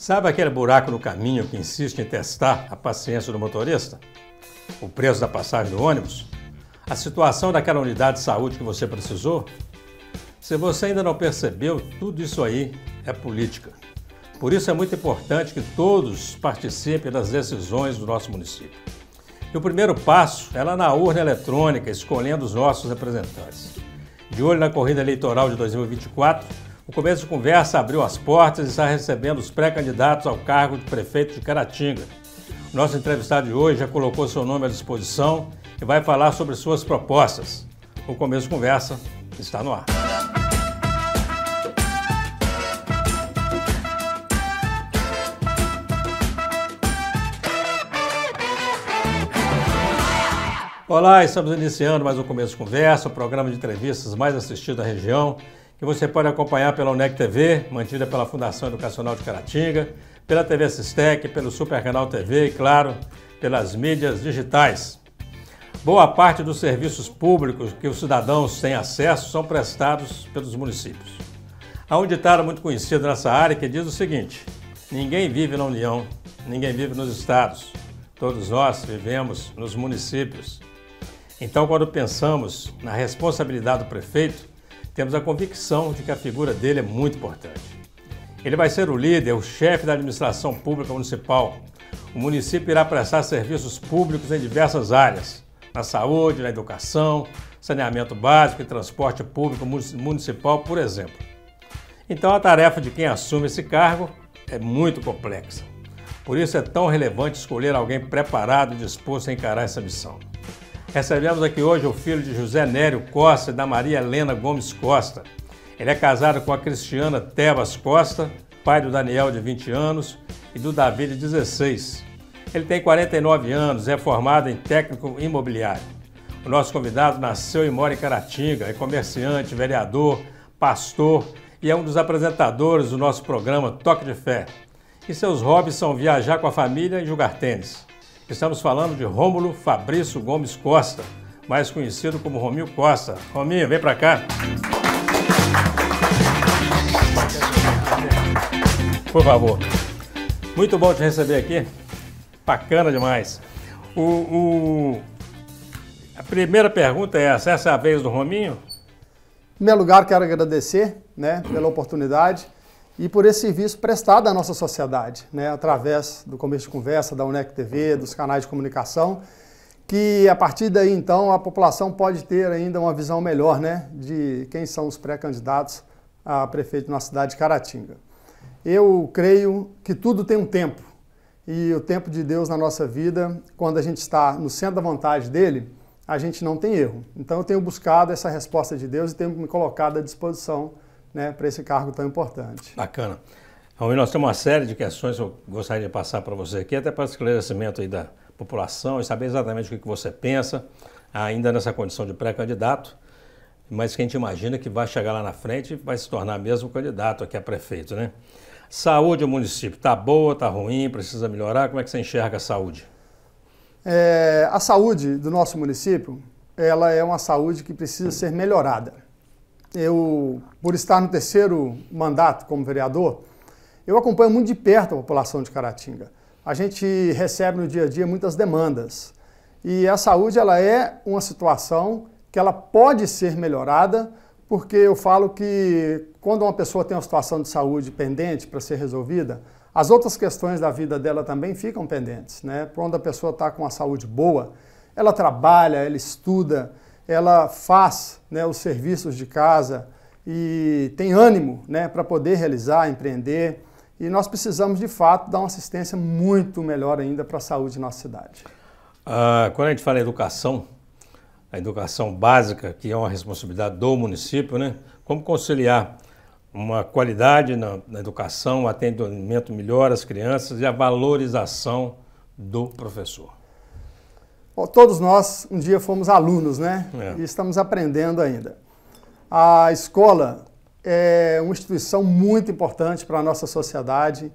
Sabe aquele buraco no caminho que insiste em testar a paciência do motorista? O preço da passagem do ônibus? A situação daquela unidade de saúde que você precisou? Se você ainda não percebeu, tudo isso aí é política. Por isso é muito importante que todos participem das decisões do nosso município. E o primeiro passo é lá na urna eletrônica, escolhendo os nossos representantes. De olho na corrida eleitoral de 2024, o começo de conversa abriu as portas e está recebendo os pré-candidatos ao cargo de prefeito de Caratinga. O nosso entrevistado de hoje já colocou seu nome à disposição e vai falar sobre suas propostas. O começo de conversa está no ar. Olá, estamos iniciando mais um Começo de Conversa, o programa de entrevistas mais assistido da região que você pode acompanhar pela UNEC TV, mantida pela Fundação Educacional de Caratinga, pela TV Sistec, pelo Super Canal TV e, claro, pelas mídias digitais. Boa parte dos serviços públicos que os cidadãos têm acesso são prestados pelos municípios. Há um ditado muito conhecido nessa área que diz o seguinte: ninguém vive na União, ninguém vive nos estados, todos nós vivemos nos municípios. Então, quando pensamos na responsabilidade do prefeito, temos a convicção de que a figura dele é muito importante. Ele vai ser o líder, o chefe da administração pública municipal. O município irá prestar serviços públicos em diversas áreas, na saúde, na educação, saneamento básico e transporte público municipal, por exemplo. Então a tarefa de quem assume esse cargo é muito complexa. Por isso é tão relevante escolher alguém preparado e disposto a encarar essa missão. Recebemos aqui hoje o filho de José Nério Costa e da Maria Helena Gomes Costa. Ele é casado com a Cristiana Tebas Costa, pai do Daniel de 20 anos e do Davi de 16. Ele tem 49 anos, é formado em técnico imobiliário. O nosso convidado nasceu e mora em Caratinga, é comerciante, vereador, pastor e é um dos apresentadores do nosso programa Toque de Fé. E seus hobbies são viajar com a família e jogar tênis. Estamos falando de Rômulo Fabrício Gomes Costa, mais conhecido como Rominho Costa. Rominho, vem para cá. Por favor. Muito bom te receber aqui. Bacana demais. O, o... A primeira pergunta é essa. Essa é a vez do Rominho? Em primeiro lugar, quero agradecer né, pela oportunidade e por esse serviço prestado à nossa sociedade, né, através do Começo de Conversa, da UNEC TV, dos canais de comunicação, que a partir daí então a população pode ter ainda uma visão melhor né, de quem são os pré-candidatos a prefeito na cidade de Caratinga. Eu creio que tudo tem um tempo e o tempo de Deus na nossa vida, quando a gente está no centro da vontade dele, a gente não tem erro. Então eu tenho buscado essa resposta de Deus e tenho me colocado à disposição né, para esse cargo tão importante. Bacana. Raul, nós temos uma série de questões que eu gostaria de passar para você aqui, até para esclarecimento aí da população e saber exatamente o que você pensa, ainda nessa condição de pré-candidato, mas que a gente imagina que vai chegar lá na frente e vai se tornar mesmo candidato aqui a prefeito, né? Saúde do município, está boa, está ruim, precisa melhorar? Como é que você enxerga a saúde? É, a saúde do nosso município, ela é uma saúde que precisa ser melhorada eu, por estar no terceiro mandato como vereador, eu acompanho muito de perto a população de Caratinga. A gente recebe no dia a dia muitas demandas. E a saúde ela é uma situação que ela pode ser melhorada, porque eu falo que quando uma pessoa tem uma situação de saúde pendente para ser resolvida, as outras questões da vida dela também ficam pendentes. Né? Quando a pessoa está com a saúde boa, ela trabalha, ela estuda, ela faz né, os serviços de casa e tem ânimo né, para poder realizar, empreender. E nós precisamos, de fato, dar uma assistência muito melhor ainda para a saúde da nossa cidade. Ah, quando a gente fala em educação, a educação básica, que é uma responsabilidade do município, né? como conciliar uma qualidade na, na educação, o atendimento melhor às crianças e a valorização do professor? Todos nós um dia fomos alunos, né? É. E estamos aprendendo ainda. A escola é uma instituição muito importante para a nossa sociedade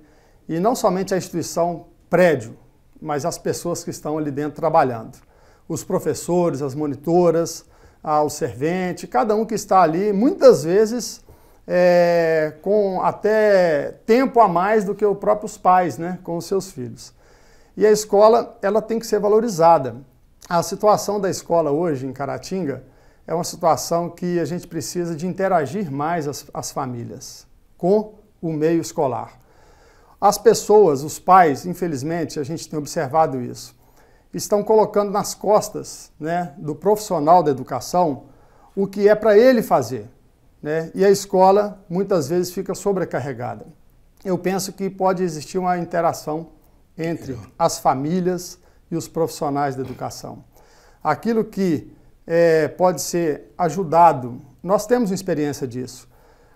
e não somente a instituição prédio, mas as pessoas que estão ali dentro trabalhando. Os professores, as monitoras, o servente, cada um que está ali, muitas vezes é, com até tempo a mais do que os próprios pais, né, com os seus filhos. E a escola ela tem que ser valorizada. A situação da escola hoje em Caratinga é uma situação que a gente precisa de interagir mais as, as famílias com o meio escolar. As pessoas, os pais, infelizmente, a gente tem observado isso, estão colocando nas costas né, do profissional da educação o que é para ele fazer. Né? E a escola muitas vezes fica sobrecarregada. Eu penso que pode existir uma interação entre as famílias, e os profissionais da educação. Aquilo que é, pode ser ajudado, nós temos uma experiência disso.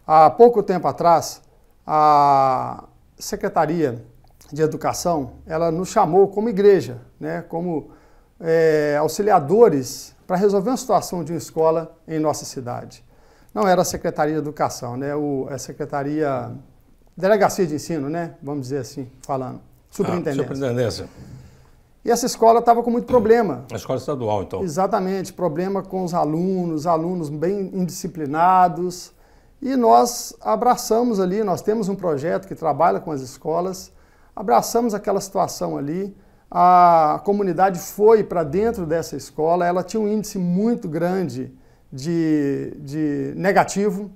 Há pouco tempo atrás, a Secretaria de Educação, ela nos chamou como igreja, né, como é, auxiliadores para resolver uma situação de uma escola em nossa cidade. Não era a Secretaria de Educação, né, o, é a Secretaria, Delegacia de Ensino, né, vamos dizer assim, falando, Superintendência. Ah, superintendência. E essa escola estava com muito problema. A escola estadual, então. Exatamente, problema com os alunos, alunos bem indisciplinados. E nós abraçamos ali, nós temos um projeto que trabalha com as escolas, abraçamos aquela situação ali. A comunidade foi para dentro dessa escola, ela tinha um índice muito grande de, de negativo,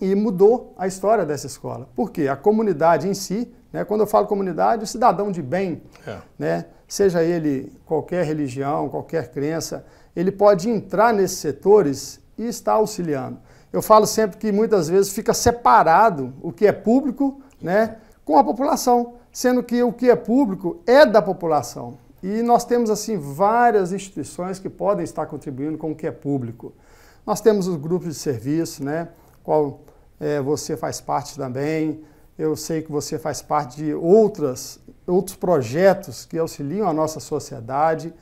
e mudou a história dessa escola. Porque a comunidade em si, né, quando eu falo comunidade, o cidadão de bem, é. né, seja ele qualquer religião, qualquer crença, ele pode entrar nesses setores e estar auxiliando. Eu falo sempre que muitas vezes fica separado o que é público né, com a população, sendo que o que é público é da população. E nós temos assim várias instituições que podem estar contribuindo com o que é público. Nós temos os grupos de serviço, né? qual é, você faz parte também. Eu sei que você faz parte de outras, outros projetos que auxiliam a nossa sociedade.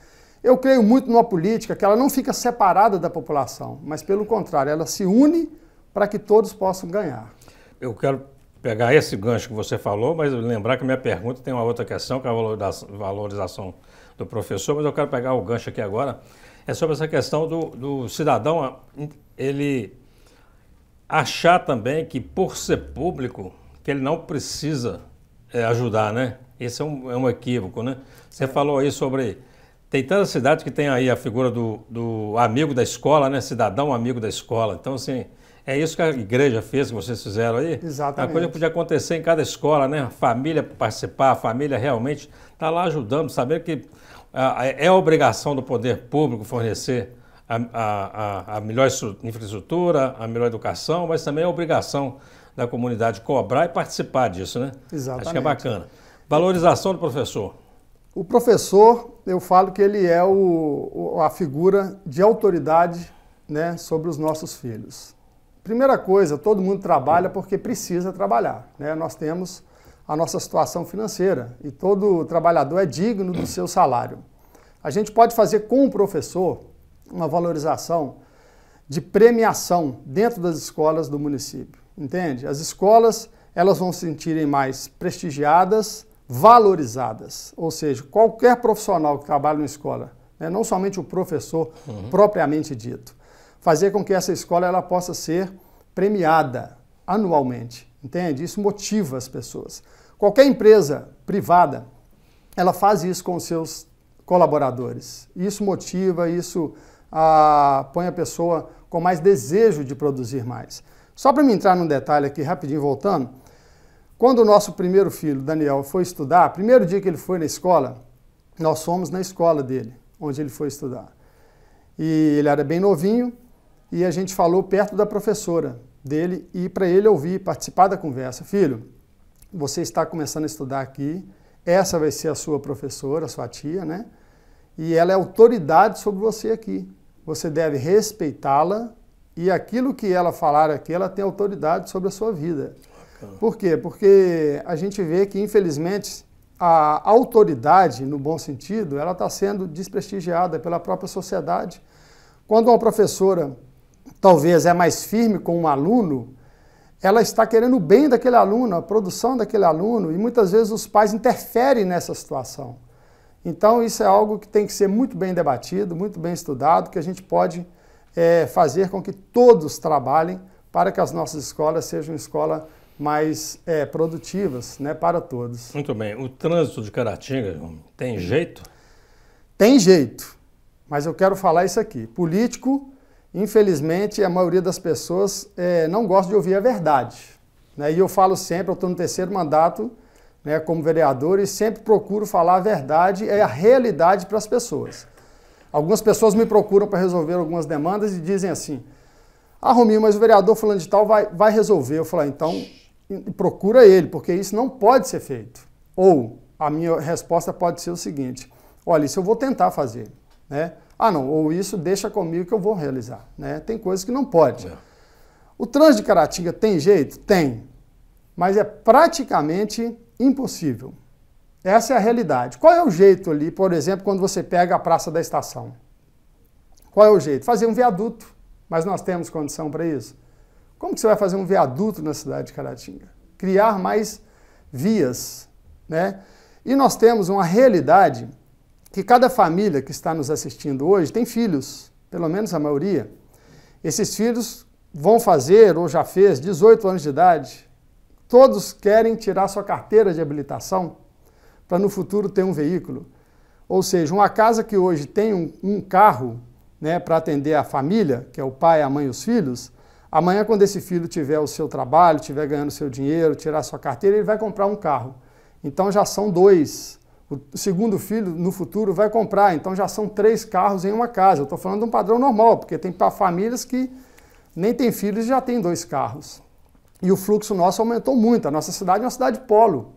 Eu creio muito numa política que ela não fica separada da população, mas pelo contrário, ela se une para que todos possam ganhar. Eu quero pegar esse gancho que você falou, mas lembrar que minha pergunta tem uma outra questão, que é a valorização do professor, mas eu quero pegar o gancho aqui agora. É sobre essa questão do, do cidadão, ele achar também que por ser público, que ele não precisa é, ajudar, né? Esse é um, é um equívoco, né? Você é. falou aí sobre... Tem tanta cidade que tem aí a figura do, do amigo da escola, né? Cidadão amigo da escola. Então, assim, é isso que a igreja fez, que vocês fizeram aí? Exatamente. A coisa podia acontecer em cada escola, né? A família participar, a família realmente estar tá lá ajudando, saber que ah, é, é obrigação do poder público fornecer a, a, a melhor infraestrutura, a melhor educação, mas também é obrigação da comunidade cobrar e participar disso, né? Exatamente. Acho que é bacana. Valorização do professor. O professor, eu falo que ele é o, a figura de autoridade né, sobre os nossos filhos. Primeira coisa, todo mundo trabalha porque precisa trabalhar. Né? Nós temos a nossa situação financeira e todo trabalhador é digno do seu salário. A gente pode fazer com o professor uma valorização de premiação dentro das escolas do município, entende? As escolas, elas vão se sentirem mais prestigiadas, valorizadas, ou seja, qualquer profissional que trabalha na escola, né, não somente o professor uhum. propriamente dito, fazer com que essa escola ela possa ser premiada anualmente, entende? Isso motiva as pessoas. Qualquer empresa privada, ela faz isso com seus colaboradores. Isso motiva, isso a, põe a pessoa com mais desejo de produzir mais. Só para me entrar num detalhe aqui, rapidinho voltando, quando o nosso primeiro filho, Daniel, foi estudar, primeiro dia que ele foi na escola, nós fomos na escola dele, onde ele foi estudar. E ele era bem novinho e a gente falou perto da professora dele e para ele ouvir, participar da conversa. Filho, você está começando a estudar aqui, essa vai ser a sua professora, a sua tia, né? E ela é autoridade sobre você aqui você deve respeitá-la e aquilo que ela falar aqui, ela tem autoridade sobre a sua vida. Bacana. Por quê? Porque a gente vê que, infelizmente, a autoridade, no bom sentido, ela está sendo desprestigiada pela própria sociedade. Quando uma professora talvez é mais firme com um aluno, ela está querendo o bem daquele aluno, a produção daquele aluno, e muitas vezes os pais interferem nessa situação. Então, isso é algo que tem que ser muito bem debatido, muito bem estudado, que a gente pode é, fazer com que todos trabalhem para que as nossas escolas sejam escolas mais é, produtivas né, para todos. Muito bem. O trânsito de Caratinga tem jeito? Tem jeito. Mas eu quero falar isso aqui. Político, infelizmente, a maioria das pessoas é, não gosta de ouvir a verdade. Né? E eu falo sempre, eu estou no terceiro mandato né, como vereador e sempre procuro falar a verdade e é a realidade para as pessoas. Algumas pessoas me procuram para resolver algumas demandas e dizem assim: Ah, Rominho, mas o vereador fulano de tal vai, vai resolver. Eu falo, ah, então procura ele, porque isso não pode ser feito. Ou a minha resposta pode ser o seguinte: Olha, isso eu vou tentar fazer. Né? Ah, não, ou isso deixa comigo que eu vou realizar. Né? Tem coisas que não pode. É. O trânsito de Caratinga tem jeito? Tem. Mas é praticamente impossível. Essa é a realidade. Qual é o jeito ali, por exemplo, quando você pega a Praça da Estação? Qual é o jeito? Fazer um viaduto. Mas nós temos condição para isso? Como que você vai fazer um viaduto na cidade de Caratinga? Criar mais vias, né? E nós temos uma realidade que cada família que está nos assistindo hoje tem filhos, pelo menos a maioria. Esses filhos vão fazer ou já fez 18 anos de idade, Todos querem tirar sua carteira de habilitação para no futuro ter um veículo. Ou seja, uma casa que hoje tem um, um carro né, para atender a família, que é o pai, a mãe e os filhos, amanhã, quando esse filho tiver o seu trabalho, tiver ganhando seu dinheiro, tirar sua carteira, ele vai comprar um carro. Então já são dois. O segundo filho, no futuro, vai comprar. Então já são três carros em uma casa. Eu estou falando de um padrão normal, porque tem famílias que nem têm filhos e já têm dois carros. E o fluxo nosso aumentou muito. A nossa cidade é uma cidade polo.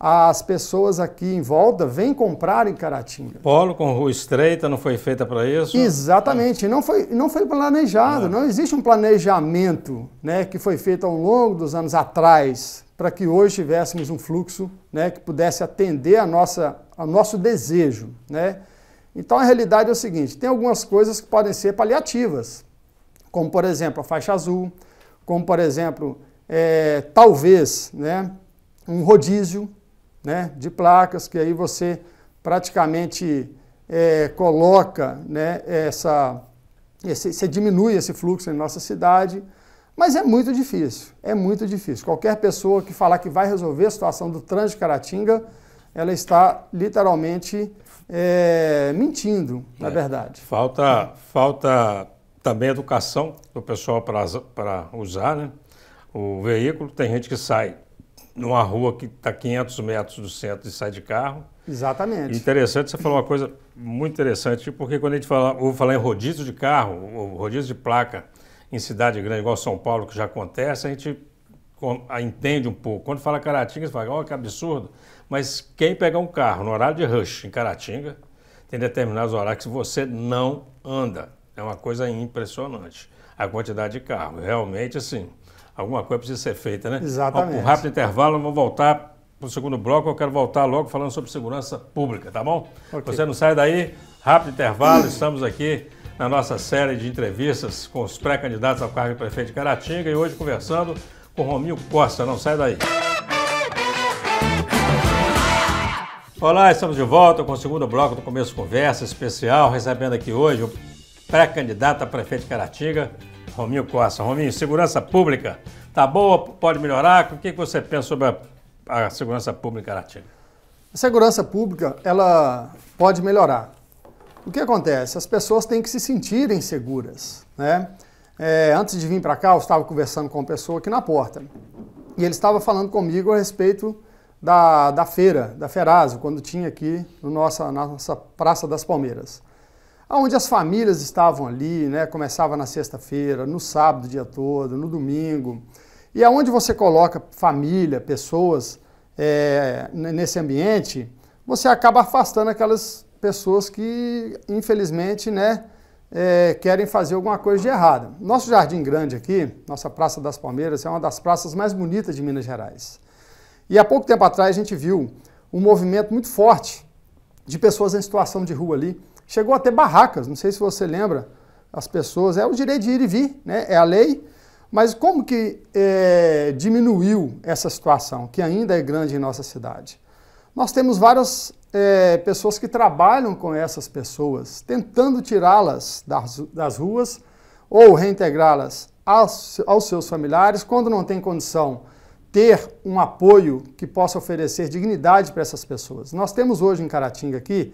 As pessoas aqui em volta vêm comprar em Caratinga. Polo com rua estreita, não foi feita para isso? Exatamente, é. não foi, não foi planejado. É. Não existe um planejamento né, que foi feito ao longo dos anos atrás para que hoje tivéssemos um fluxo né, que pudesse atender a nossa, ao nosso desejo. Né? Então a realidade é o seguinte: tem algumas coisas que podem ser paliativas, como por exemplo a faixa azul, como por exemplo, é, talvez né, um rodízio né, de placas, que aí você praticamente é, coloca né, essa. Esse, você diminui esse fluxo em nossa cidade, mas é muito difícil, é muito difícil. Qualquer pessoa que falar que vai resolver a situação do trânsito de Caratinga, ela está literalmente é, mentindo, na é. verdade. Falta, falta também educação do pessoal para usar né? o veículo. Tem gente que sai numa rua que está 500 metros do centro e sai de carro. Exatamente. Interessante, você falou uma coisa muito interessante, porque quando a gente fala, ouve falar em rodízio de carro, ou rodízio de placa em cidade grande, igual São Paulo, que já acontece, a gente entende um pouco. Quando fala Caratinga, você fala, olha que absurdo. Mas quem pegar um carro no horário de rush em Caratinga, tem determinados horários que você não anda. É uma coisa impressionante a quantidade de carro. Realmente, assim, alguma coisa precisa ser feita, né? Exatamente. Um rápido intervalo, vamos voltar para o segundo bloco. Eu quero voltar logo falando sobre segurança pública, tá bom? Okay. Você não sai daí, rápido intervalo, estamos aqui na nossa série de entrevistas com os pré-candidatos ao cargo de prefeito de Caratinga e hoje conversando com Romil Costa. Não sai daí. Olá, estamos de volta com o segundo bloco do Começo Conversa especial, recebendo aqui hoje o pré-candidato a prefeito de Caratinga, Rominho Costa. Rominho, segurança pública, tá boa? Pode melhorar? O que você pensa sobre a, a segurança pública em Caratinga? A segurança pública, ela pode melhorar. O que acontece? As pessoas têm que se sentirem seguras, né? É, antes de vir para cá, eu estava conversando com uma pessoa aqui na porta. E ele estava falando comigo a respeito da, da feira, da Ferazo, quando tinha aqui no nossa, na nossa Praça das Palmeiras onde as famílias estavam ali, né? começava na sexta-feira, no sábado o dia todo, no domingo, e aonde você coloca família, pessoas é, nesse ambiente, você acaba afastando aquelas pessoas que, infelizmente, né, é, querem fazer alguma coisa de errada. Nosso Jardim Grande aqui, nossa Praça das Palmeiras, é uma das praças mais bonitas de Minas Gerais. E há pouco tempo atrás a gente viu um movimento muito forte de pessoas em situação de rua ali, Chegou a ter barracas, não sei se você lembra, as pessoas, é o direito de ir e vir, né? é a lei, mas como que é, diminuiu essa situação, que ainda é grande em nossa cidade? Nós temos várias é, pessoas que trabalham com essas pessoas, tentando tirá-las das, das, ruas ou reintegrá-las aos, aos seus familiares, quando não tem condição ter um apoio que possa oferecer dignidade para essas pessoas. Nós temos hoje em Caratinga aqui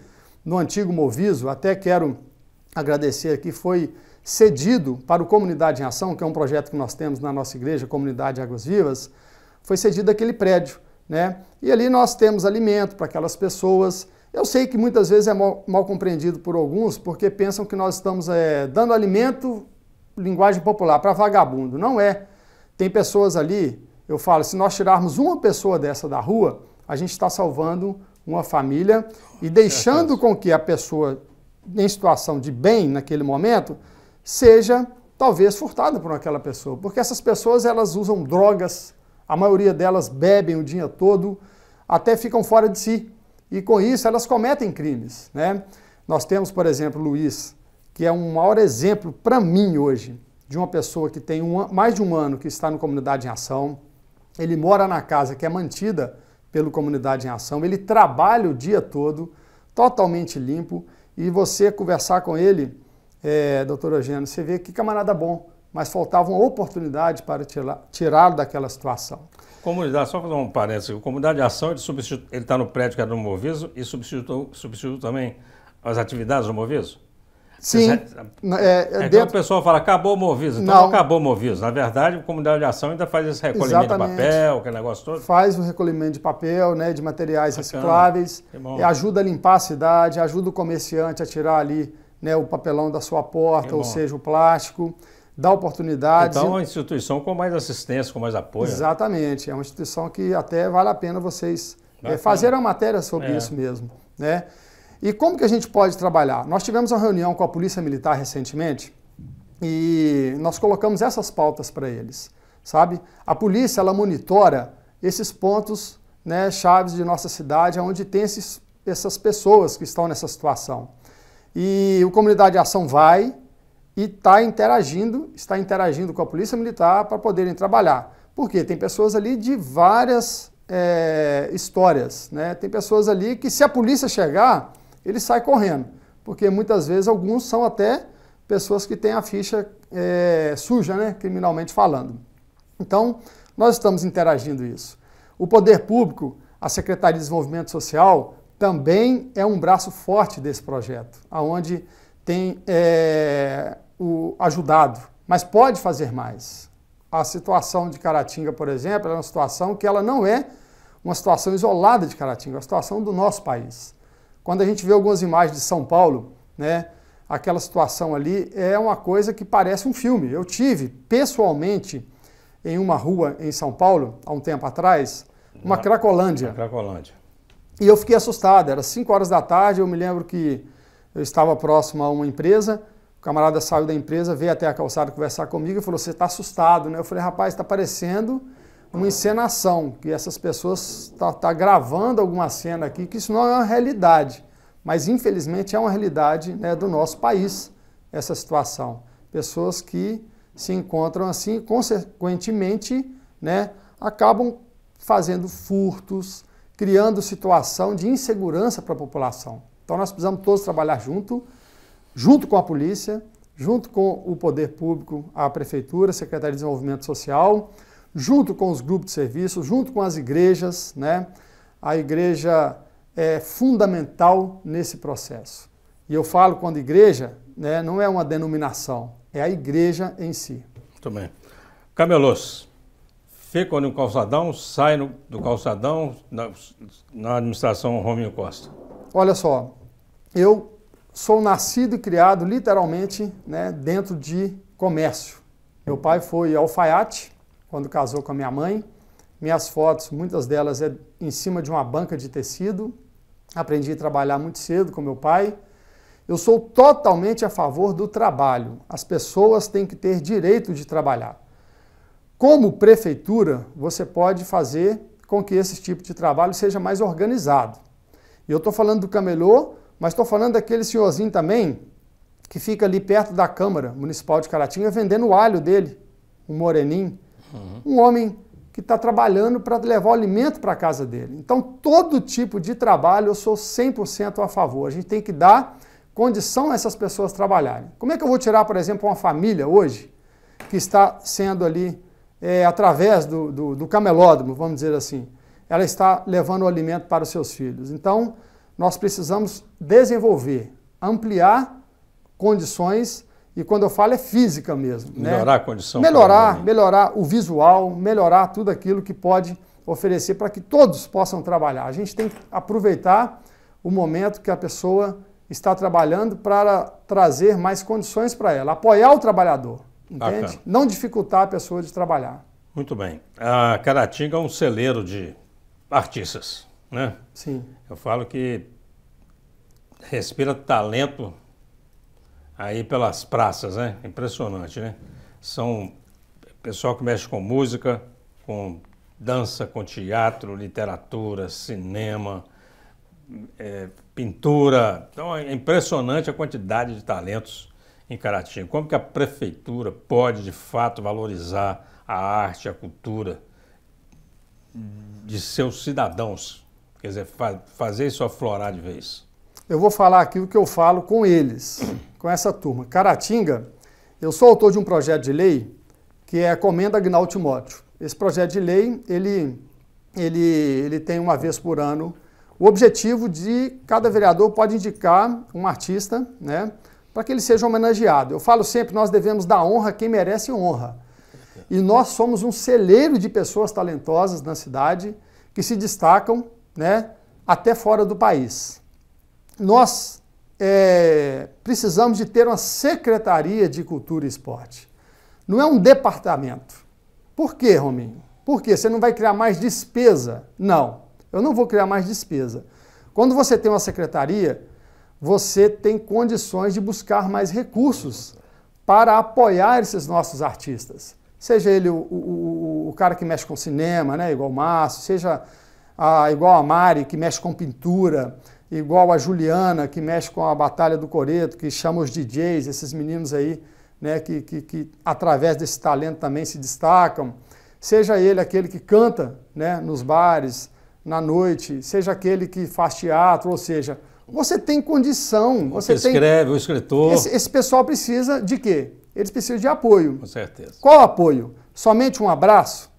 no antigo Moviso, até quero agradecer aqui, foi cedido para o Comunidade em Ação, que é um projeto que nós temos na nossa igreja, Comunidade Águas Vivas, foi cedido aquele prédio, né? E ali nós temos alimento para aquelas pessoas. Eu sei que muitas vezes é mal, mal compreendido por alguns, porque pensam que nós estamos é, dando alimento, linguagem popular, para vagabundo. Não é. Tem pessoas ali, eu falo, se nós tirarmos uma pessoa dessa da rua, a gente está salvando uma família e deixando com que a pessoa em situação de bem naquele momento seja talvez furtada por aquela pessoa, porque essas pessoas elas usam drogas, a maioria delas bebem o dia todo, até ficam fora de si e com isso elas cometem crimes, né? Nós temos, por exemplo, Luiz, que é um maior exemplo para mim hoje de uma pessoa que tem um, mais de um ano que está no Comunidade em Ação. Ele mora na casa que é mantida pelo Comunidade em Ação. Ele trabalha o dia todo, totalmente limpo, e você conversar com ele, é, doutor Eugênio, você vê que camarada bom, mas faltava uma oportunidade para tirá-lo daquela situação. Comunidade, só fazer um parênteses, o Comunidade de Ação, ele está no prédio que era é do Moviso e substituiu, substituiu também as atividades do Moviso? Sim. É, então dentro... o pessoal fala, acabou o Moviso. Então não. não acabou o Moviso. Na verdade, o comunidade de ação ainda faz esse recolhimento Exatamente. de papel, aquele negócio todo. Faz o recolhimento de papel, né, de materiais Bacana. recicláveis. ajuda a limpar a cidade, ajuda o comerciante a tirar ali né, o papelão da sua porta, ou seja, o plástico dá oportunidades. Então, é uma instituição com mais assistência, com mais apoio. Exatamente. É uma instituição que até vale a pena vocês é, fazer uma matéria sobre é. isso mesmo. Né? E como que a gente pode trabalhar? Nós tivemos uma reunião com a Polícia Militar recentemente e nós colocamos essas pautas para eles, sabe? A polícia, ela monitora esses pontos né, chaves de nossa cidade, onde tem esses, essas pessoas que estão nessa situação. E o Comunidade de Ação vai e está interagindo, está interagindo com a Polícia Militar para poderem trabalhar. Porque tem pessoas ali de várias é, histórias, né? Tem pessoas ali que se a polícia chegar, ele sai correndo. Porque muitas vezes alguns são até pessoas que têm a ficha é, suja, né, criminalmente falando. Então, nós estamos interagindo isso. O poder público, a Secretaria de Desenvolvimento Social, também é um braço forte desse projeto, aonde tem é, o ajudado, mas pode fazer mais. A situação de Caratinga, por exemplo, é uma situação que ela não é uma situação isolada de Caratinga, é uma situação do nosso país. Quando a gente vê algumas imagens de São Paulo, né, aquela situação ali é uma coisa que parece um filme. Eu tive pessoalmente em uma rua em São Paulo, há um tempo atrás, uma Na, Cracolândia. Cracolândia. E eu fiquei assustado, era 5 horas da tarde, eu me lembro que eu estava próximo a uma empresa, o camarada saiu da empresa, veio até a calçada conversar comigo e falou, você está assustado, né? Eu falei, rapaz, está parecendo uma encenação, que essas pessoas estão tá, tá gravando alguma cena aqui, que isso não é uma realidade, mas infelizmente é uma realidade né, do nosso país, essa situação. Pessoas que se encontram assim, consequentemente, né, acabam fazendo furtos, criando situação de insegurança para a população. Então nós precisamos todos trabalhar junto, junto com a polícia, junto com o poder público, a prefeitura, a Secretaria de Desenvolvimento Social, junto com os grupos de serviço, junto com as igrejas, né? A igreja é fundamental nesse processo. E eu falo quando igreja, né, não é uma denominação, é a igreja em si. Muito bem. Camelos, ficam no calçadão, saem do calçadão na, na administração Rominho Costa? Olha só, eu sou nascido e criado literalmente né, dentro de comércio. Meu pai foi alfaiate, quando casou com a minha mãe. Minhas fotos, muitas delas é em cima de uma banca de tecido. Aprendi a trabalhar muito cedo com meu pai. Eu sou totalmente a favor do trabalho. As pessoas têm que ter direito de trabalhar. Como prefeitura, você pode fazer com que esse tipo de trabalho seja mais organizado. E eu estou falando do camelô, mas estou falando daquele senhorzinho também que fica ali perto da Câmara Municipal de Caratinga vendendo o alho dele, o um moreninho. Uhum. Um homem que está trabalhando para levar o alimento para a casa dele. Então, todo tipo de trabalho eu sou 100% a favor. A gente tem que dar condição a essas pessoas trabalharem. Como é que eu vou tirar, por exemplo, uma família hoje que está sendo ali, é, através do, do, do camelódromo, vamos dizer assim, ela está levando o alimento para os seus filhos. Então, nós precisamos desenvolver, ampliar condições e quando eu falo é física mesmo. Né? Melhorar né? a condição. Melhorar, melhorar o visual, melhorar tudo aquilo que pode oferecer para que todos possam trabalhar. A gente tem que aproveitar o momento que a pessoa está trabalhando para trazer mais condições para ela, apoiar o trabalhador, entende? Bacana. Não dificultar a pessoa de trabalhar. Muito bem. A Caratinga é um celeiro de artistas, né? Sim. Eu falo que respira talento aí pelas praças, né? Impressionante, né? São pessoal que mexe com música, com dança, com teatro, literatura, cinema, é, pintura. Então é impressionante a quantidade de talentos em Caratinga. Como que a prefeitura pode de fato valorizar a arte, a cultura de seus cidadãos? Quer dizer, fa fazer isso aflorar de vez eu vou falar aqui o que eu falo com eles, com essa turma. Caratinga, eu sou autor de um projeto de lei que é a Comenda Agnaldo Timóteo. Esse projeto de lei, ele, ele, ele tem uma vez por ano o objetivo de cada vereador pode indicar um artista, né, para que ele seja homenageado. Eu falo sempre, nós devemos dar honra a quem merece honra. E nós somos um celeiro de pessoas talentosas na cidade que se destacam, né, até fora do país nós é, precisamos de ter uma Secretaria de Cultura e Esporte. Não é um departamento. Por quê, Rominho? por quê? você não vai criar mais despesa. Não, eu não vou criar mais despesa. Quando você tem uma secretaria, você tem condições de buscar mais recursos para apoiar esses nossos artistas. Seja ele o, o, o cara que mexe com cinema, né, igual o Márcio, seja a, igual a Mari, que mexe com pintura, igual a Juliana, que mexe com a Batalha do Coreto, que chama os DJs, esses meninos aí, né, que, que, que através desse talento também se destacam. Seja ele aquele que canta né, nos bares, na noite, seja aquele que faz teatro, ou seja, você tem condição. Você que escreve, tem... o escritor. Esse, esse, pessoal precisa de quê? Eles precisam de apoio. Com certeza. Qual apoio? Somente um abraço,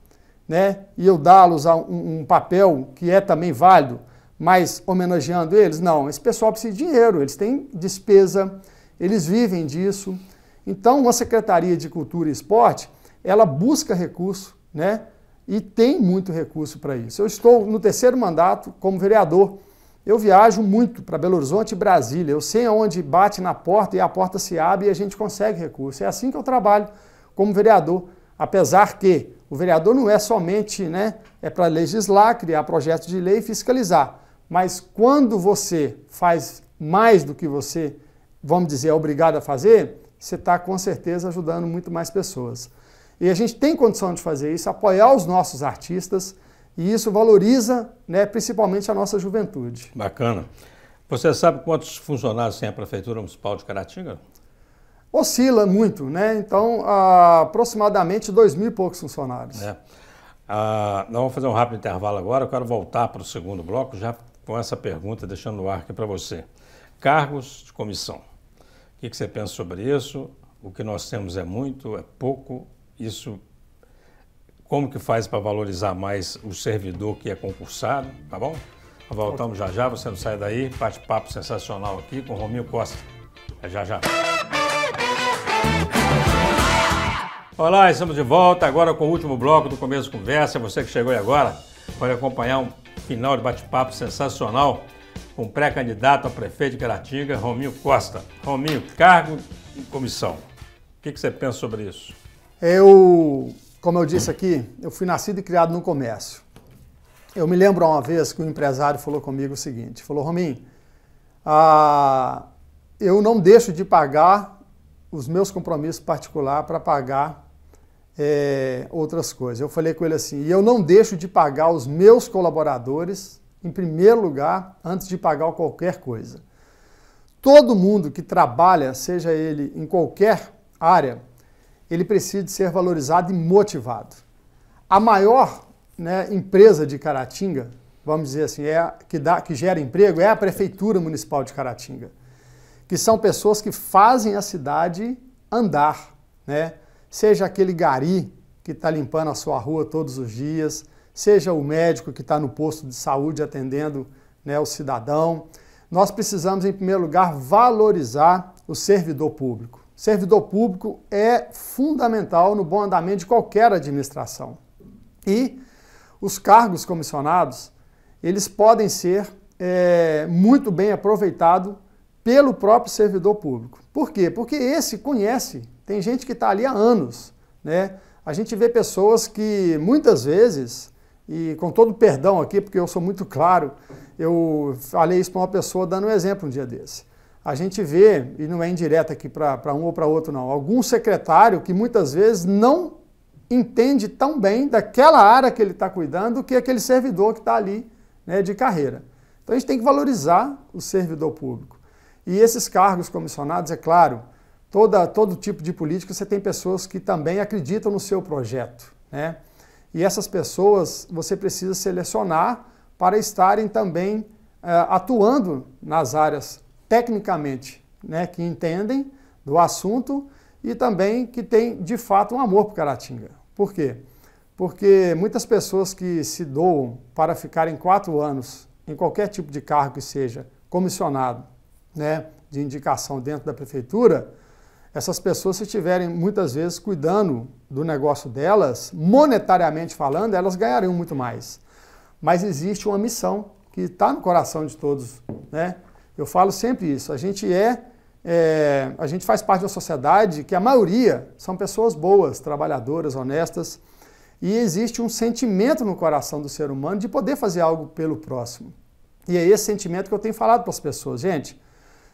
né? E eu dá-los um, um papel que é também válido mas homenageando eles? Não, esse pessoal precisa de dinheiro, eles têm despesa, eles vivem disso. Então, uma Secretaria de Cultura e Esporte, ela busca recurso, né? E tem muito recurso para isso. Eu estou no terceiro mandato como vereador. Eu viajo muito para Belo Horizonte e Brasília. Eu sei aonde bate na porta e a porta se abre e a gente consegue recurso. É assim que eu trabalho como vereador. Apesar que o vereador não é somente, né, é para legislar, criar projetos de lei e fiscalizar. Mas quando você faz mais do que você, vamos dizer, é obrigado a fazer, você está com certeza ajudando muito mais pessoas. E a gente tem condição de fazer isso, apoiar os nossos artistas, e isso valoriza né, principalmente a nossa juventude. Bacana. Você sabe quantos funcionários tem a Prefeitura Municipal de Caratinga? Oscila muito, né? Então, aproximadamente dois mil e poucos funcionários. É. Ah, nós vamos fazer um rápido intervalo agora. Eu quero voltar para o segundo bloco, já com essa pergunta, deixando no ar aqui para você. Cargos de comissão. O que, que você pensa sobre isso? O que nós temos é muito, é pouco? Isso, como que faz para valorizar mais o servidor que é concursado, tá bom? voltamos já já, você não sai daí. Bate-papo sensacional aqui com Rominho Costa. É já já. Olá, estamos de volta agora com o último bloco do Começo Conversa. Você que chegou aí agora pode acompanhar um final de bate-papo sensacional com o pré-candidato a prefeito de Caratinga, Rominho Costa. Rominho, cargo e comissão. O que, que você pensa sobre isso? Eu, como eu disse aqui, eu fui nascido e criado no comércio. Eu me lembro uma vez que um empresário falou comigo o seguinte, falou, Rominho, ah, eu não deixo de pagar os meus compromissos particulares para pagar é, outras coisas. Eu falei com ele assim, e eu não deixo de pagar os meus colaboradores, em primeiro lugar, antes de pagar qualquer coisa. Todo mundo que trabalha, seja ele em qualquer área, ele precisa de ser valorizado e motivado. A maior né, empresa de Caratinga, vamos dizer assim, é a, que, dá, que gera emprego, é a Prefeitura Municipal de Caratinga, que são pessoas que fazem a cidade andar, né? seja aquele gari que está limpando a sua rua todos os dias, seja o médico que está no posto de saúde atendendo né, o cidadão. Nós precisamos, em primeiro lugar, valorizar o servidor público. Servidor público é fundamental no bom andamento de qualquer administração. E os cargos comissionados, eles podem ser é, muito bem aproveitados pelo próprio servidor público. Por quê? Porque esse conhece tem gente que está ali há anos, né? A gente vê pessoas que muitas vezes, e com todo perdão aqui, porque eu sou muito claro, eu falei isso para uma pessoa dando um exemplo um dia desse. A gente vê, e não é indireta aqui para um ou para outro não, algum secretário que muitas vezes não entende tão bem daquela área que ele está cuidando que aquele servidor que está ali né, de carreira. Então a gente tem que valorizar o servidor público. E esses cargos comissionados, é claro, toda, todo tipo de política, você tem pessoas que também acreditam no seu projeto. Né? E essas pessoas você precisa selecionar para estarem também uh, atuando nas áreas tecnicamente, né? que entendem do assunto e também que têm de fato um amor por Caratinga. Por quê? Porque muitas pessoas que se doam para ficarem quatro anos em qualquer tipo de cargo que seja comissionado, né, de indicação dentro da prefeitura, essas pessoas, se estiverem muitas vezes cuidando do negócio delas, monetariamente falando, elas ganhariam muito mais. Mas existe uma missão que está no coração de todos, né? Eu falo sempre isso. A gente é, é, a gente faz parte de uma sociedade que a maioria são pessoas boas, trabalhadoras, honestas, e existe um sentimento no coração do ser humano de poder fazer algo pelo próximo. E é esse sentimento que eu tenho falado para as pessoas, gente.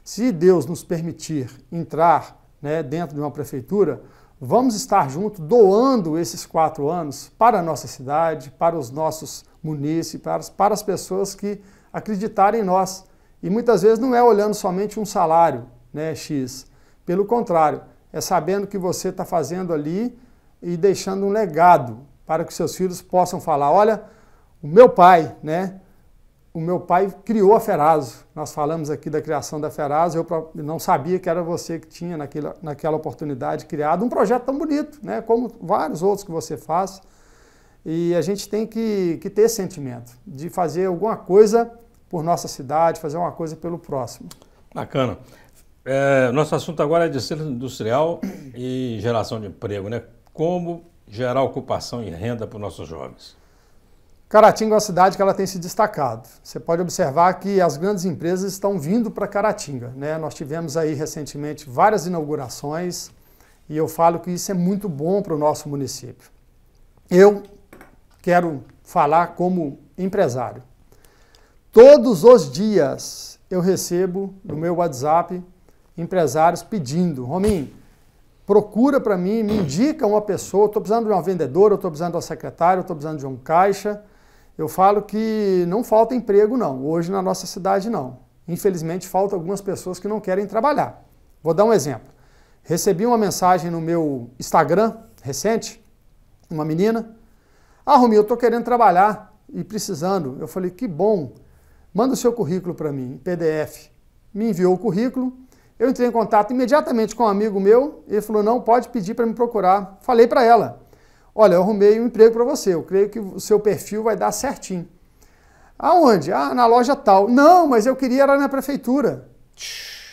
Se Deus nos permitir entrar né, dentro de uma prefeitura, vamos estar juntos doando esses quatro anos para a nossa cidade, para os nossos munícipes, para, as pessoas que acreditarem em nós. E muitas vezes não é olhando somente um salário né, X. Pelo contrário, é sabendo que você está fazendo ali e deixando um legado para que seus filhos possam falar: olha, o meu pai, né? o meu pai criou a Ferazo. Nós falamos aqui da criação da Ferazo. Eu não sabia que era você que tinha naquela, naquela oportunidade criado um projeto tão bonito, né? como vários outros que você faz. E a gente tem que, que ter esse sentimento de fazer alguma coisa por nossa cidade, fazer uma coisa pelo próximo. Bacana. É, nosso assunto agora é de centro industrial e geração de emprego, né? Como gerar ocupação e renda para os nossos jovens? Caratinga é uma cidade que ela tem se destacado. Você pode observar que as grandes empresas estão vindo para Caratinga. Né? Nós tivemos aí recentemente várias inaugurações e eu falo que isso é muito bom para o nosso município. Eu quero falar como empresário. Todos os dias eu recebo no meu WhatsApp empresários pedindo, Rominho, procura para mim, me indica uma pessoa, estou precisando de uma vendedora, estou precisando de uma secretária, estou precisando de um caixa, eu falo que não falta emprego, não, hoje na nossa cidade, não. Infelizmente, falta algumas pessoas que não querem trabalhar. Vou dar um exemplo. Recebi uma mensagem no meu Instagram recente, uma menina. Ah, Rumi, eu estou querendo trabalhar e precisando. Eu falei, que bom, manda o seu currículo para mim, em PDF. Me enviou o currículo, eu entrei em contato imediatamente com um amigo meu, ele falou, não, pode pedir para me procurar. Falei para ela, Olha, eu arrumei um emprego para você, eu creio que o seu perfil vai dar certinho. Aonde? Ah, na loja tal. Não, mas eu queria era na prefeitura.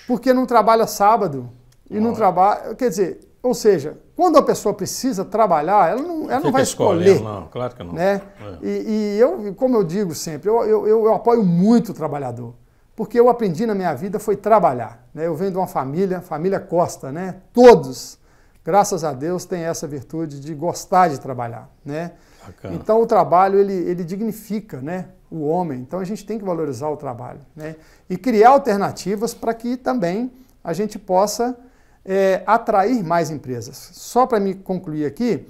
Porque não trabalha sábado e não trabalha. Quer dizer, ou seja, quando a pessoa precisa trabalhar, ela não, ela não vai escolher. Não, claro que não. Né? É. E, e, eu, como eu digo sempre, eu, eu, eu apoio muito o trabalhador. Porque eu aprendi na minha vida foi trabalhar. Né? Eu venho de uma família, família Costa, né? Todos graças a Deus, tem essa virtude de gostar de trabalhar, né? Bacana. Então o trabalho ele, ele dignifica, né? O homem. Então a gente tem que valorizar o trabalho, né? E criar alternativas para que também a gente possa é, atrair mais empresas. Só para me concluir aqui,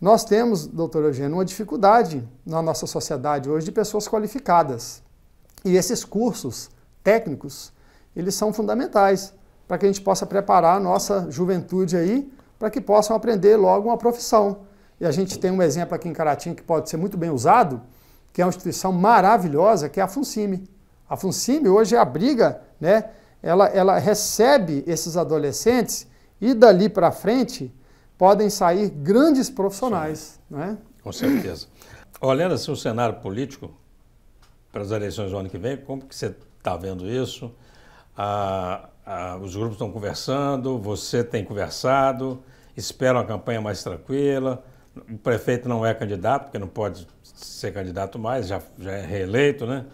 nós temos, doutor Eugênio, uma dificuldade na nossa sociedade hoje de pessoas qualificadas. E esses cursos técnicos, eles são fundamentais para que a gente possa preparar a nossa juventude aí para que possam aprender logo uma profissão. E a gente tem um exemplo aqui em Caratinga que pode ser muito bem usado, que é uma instituição maravilhosa, que é a Funcime. A Funcime hoje é abriga, né? Ela, ela recebe esses adolescentes e dali para frente podem sair grandes profissionais. Né? Com certeza. Olhando assim o cenário político para as eleições do ano que vem, como que você está vendo isso? Ah, ah, os grupos estão conversando, você tem conversado, espera uma campanha mais tranquila. O prefeito não é candidato, porque não pode ser candidato mais, já, já é reeleito, né?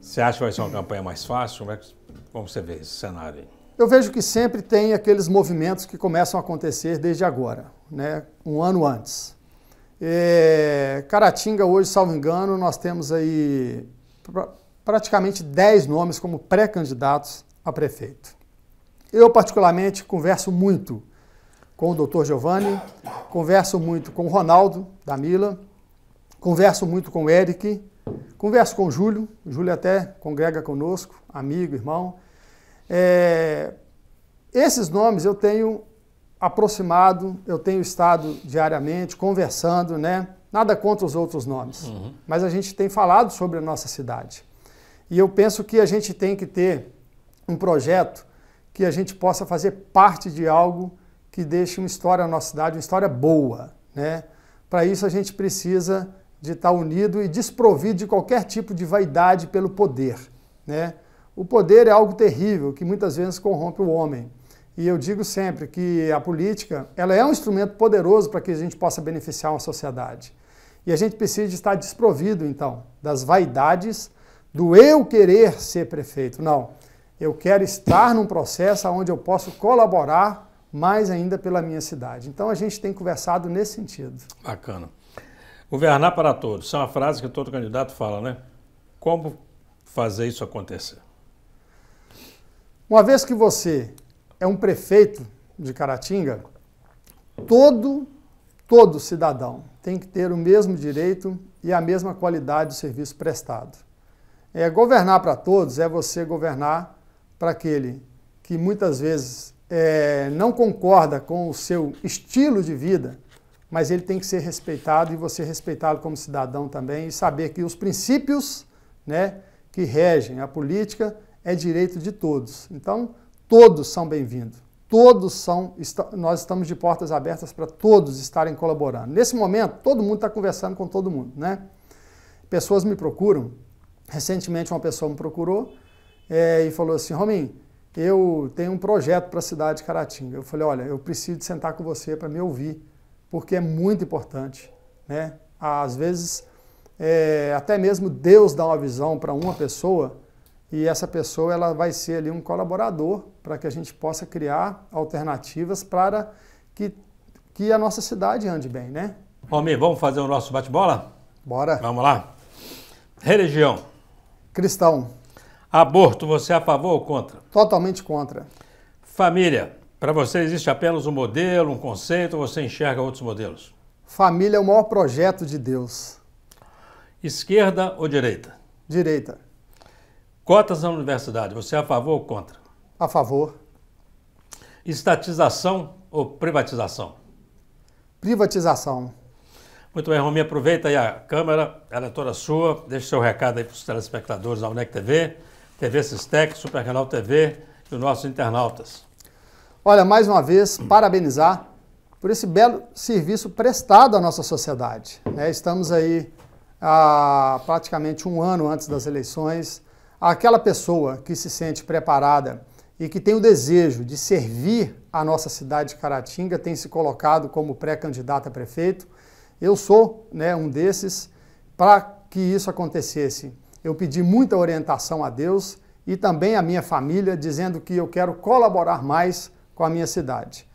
Você acha que vai ser uma campanha mais fácil? Como, é que, como você vê esse cenário aí? Eu vejo que sempre tem aqueles movimentos que começam a acontecer desde agora, né? um ano antes. É, Caratinga, hoje, salvo engano, nós temos aí praticamente 10 nomes como pré-candidatos a prefeito. Eu, particularmente, converso muito com o Dr. Giovanni, converso muito com o Ronaldo, da Mila, converso muito com o Eric, converso com o Júlio, o Júlio até congrega conosco, amigo, irmão. É, esses nomes eu tenho aproximado, eu tenho estado diariamente conversando, né? Nada contra os outros nomes, uhum. mas a gente tem falado sobre a nossa cidade. E eu penso que a gente tem que ter um projeto que a gente possa fazer parte de algo que deixe uma história na nossa cidade, uma história boa. Né? Para isso, a gente precisa de estar unido e desprovido de qualquer tipo de vaidade pelo poder. Né? O poder é algo terrível que muitas vezes corrompe o homem. E eu digo sempre que a política ela é um instrumento poderoso para que a gente possa beneficiar uma sociedade. E a gente precisa estar desprovido, então, das vaidades do eu querer ser prefeito. Não, eu quero estar num processo onde eu posso colaborar mais ainda pela minha cidade. Então a gente tem conversado nesse sentido. Bacana. Governar para todos. Isso é uma frase que todo candidato fala, né? Como fazer isso acontecer? Uma vez que você é um prefeito de Caratinga, todo, todo cidadão tem que ter o mesmo direito e a mesma qualidade do serviço prestado. É, governar para todos é você governar para aquele que muitas vezes é, não concorda com o seu estilo de vida, mas ele tem que ser respeitado e você respeitado como cidadão também e saber que os princípios né, que regem a política é direito de todos. Então, todos são bem-vindos. Todos são, nós estamos de portas abertas para todos estarem colaborando. Nesse momento, todo mundo está conversando com todo mundo, né? Pessoas me procuram. Recentemente, uma pessoa me procurou é, e falou assim, Rominho, eu tenho um projeto para a cidade de Caratinga. Eu falei, olha, eu preciso sentar com você para me ouvir, porque é muito importante. Né? Às vezes, é, até mesmo Deus dá uma visão para uma pessoa e essa pessoa ela vai ser ali um colaborador para que a gente possa criar alternativas para que, que a nossa cidade ande bem, né? Romir, vamos fazer o nosso bate-bola? Bora. Vamos lá. Religião. Cristão. Aborto, você é a favor ou contra? Totalmente contra. Família, para você existe apenas um modelo, um conceito, ou você enxerga outros modelos? Família é o maior projeto de Deus. Esquerda ou direita? Direita. Cotas na universidade, você é a favor ou contra? A favor. Estatização ou privatização? Privatização. Muito bem, Rominha, aproveita aí a câmera, ela é toda sua. Deixa seu recado aí para os telespectadores da UNEC TV. TV Sistec, Super Canal TV e os nossos internautas. Olha, mais uma vez, parabenizar por esse belo serviço prestado à nossa sociedade. Né? Estamos aí há ah, praticamente um ano antes das eleições. Aquela pessoa que se sente preparada e que tem o desejo de servir a nossa cidade de Caratinga, tem se colocado como pré-candidata a prefeito. Eu sou né, um desses. Para que isso acontecesse, eu pedi muita orientação a Deus e também à minha família, dizendo que eu quero colaborar mais com a minha cidade.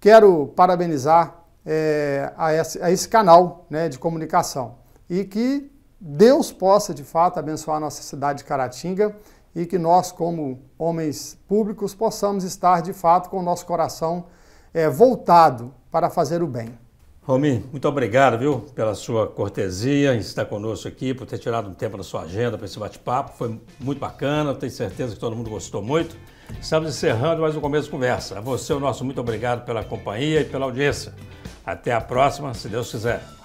Quero parabenizar é, a, esse, a, esse, canal né, de comunicação e que Deus possa de fato abençoar a nossa cidade de Caratinga e que nós, como homens públicos, possamos estar de fato com o nosso coração é, voltado para fazer o bem. Romi, muito obrigado, viu, pela sua cortesia em estar conosco aqui, por ter tirado um tempo da sua agenda para esse bate-papo. Foi muito bacana, tenho certeza que todo mundo gostou muito. Estamos encerrando mais um começo de conversa. A você, o nosso muito obrigado pela companhia e pela audiência. Até a próxima, se Deus quiser.